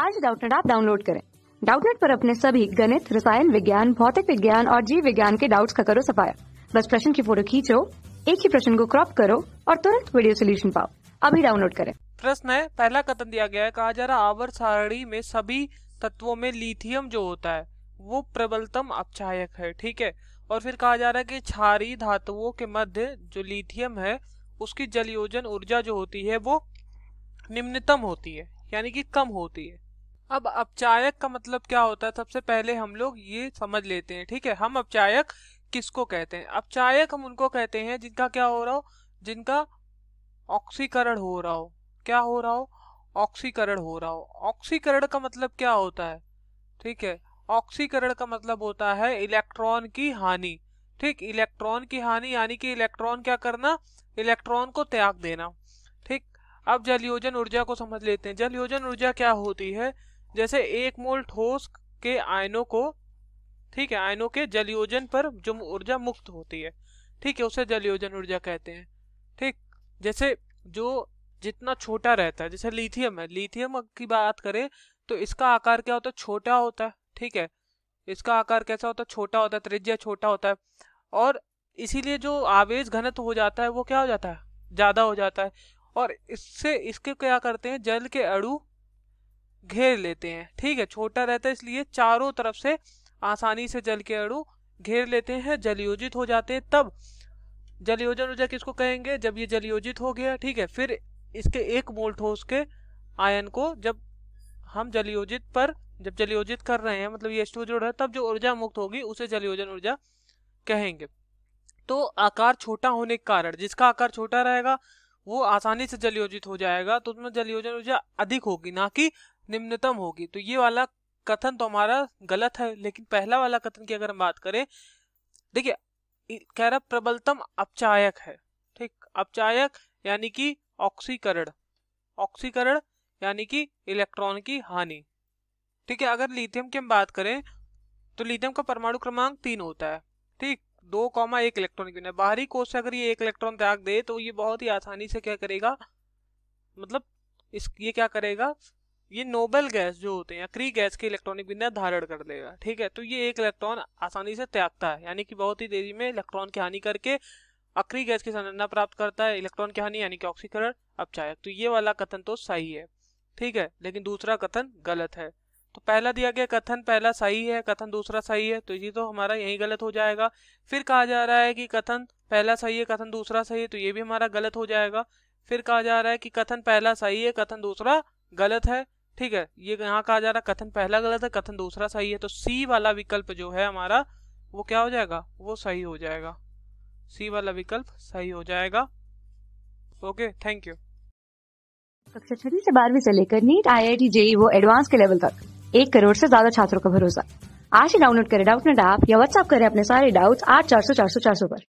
आज डाउटनेट आप डाउनलोड करें डाउटनेट पर अपने सभी गणित रसायन विज्ञान भौतिक विज्ञान और जीव विज्ञान के डाउट्स का करो सफाया बस प्रश्न की फोटो खींचो एक ही प्रश्न को क्रॉप करो और तुरंत वीडियो सोल्यूशन पाओ अभी डाउनलोड करें प्रश्न है पहला कथन दिया गया है कहा जा रहा आवर सारणी में सभी तत्वों में लिथियम जो होता है वो प्रबलतम अपचायक है ठीक है और फिर कहा जा रहा है कि क्षारी धातुओं के मध्य जो लिथियम है उसकी जलयोजन ऊर्जा जो होती है वो निम्नतम होती है यानी कि कम होती है अब अपचायक का मतलब क्या होता है सबसे पहले हम लोग ये समझ लेते हैं ठीक है हम अपचायक किसको कहते हैं अपचायक हम उनको कहते हैं जिनका क्या हो रहा हो जिनका ऑक्सीकरण हो रहा हो क्या हो रहा हो ऑक्सीकरण हो रहा हो ऑक्सीकरण का मतलब क्या होता है ठीक है ऑक्सीकरण का मतलब होता है इलेक्ट्रॉन की हानि ठीक इलेक्ट्रॉन की हानि यानी कि इलेक्ट्रॉन क्या करना इलेक्ट्रॉन को त्याग देना ठीक अब जलयोजन ऊर्जा को समझ लेते हैं जलयोजन ऊर्जा क्या होती है जैसे एक मोल ठोस के आयनों को ठीक है आयनों के जलयोजन पर जो ऊर्जा मुक्त होती है ठीक है उसे जलयोजन ऊर्जा कहते हैं ठीक जैसे जो जितना छोटा रहता है जैसे लिथियम है लिथियम की बात करें तो इसका आकार क्या होता है छोटा होता है ठीक है इसका आकार कैसा होता है छोटा होता है त्रिज्या छोटा होता है और इसीलिए जो आवेश घनत्व हो जाता है वो क्या हो जाता है ज़्यादा हो जाता है और इससे इसके क्या करते हैं जल के अड़ू घेर लेते हैं ठीक है छोटा रहता है इसलिए चारों तरफ से आसानी से जल के अड़ू घेर लेते हैं जलयोजित हो जाते हैं तब जलयोजन ऊर्जा किसको कहेंगे जब ये जलयोजित हो गया ठीक है फिर इसके एक मोल ठोस के आयन को जब हम जलयोजित पर जब जलयोजित कर रहे हैं मतलब ये एच जुड़ रहा है तब जो ऊर्जा मुक्त होगी उसे जलयोजन ऊर्जा कहेंगे तो आकार छोटा होने के कारण जिसका आकार छोटा रहेगा वो आसानी से जलयोजित हो जाएगा तो उसमें जलयोजन ऊर्जा अधिक होगी ना कि निम्नतम होगी तो ये वाला कथन तो हमारा गलत है लेकिन पहला वाला कथन की अगर हम बात करें देखिए कह रहा प्रबलतम अपचायक है ठीक अपचायक यानी कि ऑक्सीकरण ऑक्सीकरण यानी कि इलेक्ट्रॉन की हानि ठीक है अगर लिथियम की हम बात करें तो लिथियम का परमाणु क्रमांक तीन होता है ठीक दो कॉमा एक इलेक्ट्रॉन की बाहरी कोष से अगर ये एक इलेक्ट्रॉन त्याग दे तो ये बहुत ही आसानी से क्या करेगा मतलब इस ये क्या करेगा ये नोबल गैस जो होते हैं क्री गैस के इलेक्ट्रॉनिक बिंदु धारण कर लेगा ठीक है तो ये एक इलेक्ट्रॉन आसानी से त्यागता है यानी कि बहुत ही देरी में इलेक्ट्रॉन की हानि करके अक्री गैस की संरचना प्राप्त करता है इलेक्ट्रॉन की हानि यानी कि ऑक्सीकरण अपचायक तो ये वाला कथन तो सही है ठीक है लेकिन दूसरा कथन गलत है तो पहला दिया गया कथन पहला सही है कथन दूसरा सही है तो ये तो हमारा यही गलत हो जाएगा फिर कहा जा रहा है कि कथन पहला सही है कथन दूसरा सही है तो ये भी हमारा गलत हो जाएगा फिर कहा जा रहा है कि कथन पहला सही है कथन दूसरा गलत है ठीक है ये यहाँ कहा जा रहा है कथन पहला गलत है कथन दूसरा सही है तो सी वाला विकल्प जो है हमारा वो क्या हो जाएगा वो सही हो जाएगा सी वाला विकल्प सही हो जाएगा ओके थैंक यू कक्षा छठी से बारहवीं से लेकर NEET IIT JEE वो एडवांस के लेवल तक एक करोड़ से ज्यादा छात्रों का भरोसा आज ही डाउनलोड करें डाउट नेट ऐप या व्हाट्सअप करें अपने सारे डाउट्स आठ चार सौ चार सौ चार सौ पर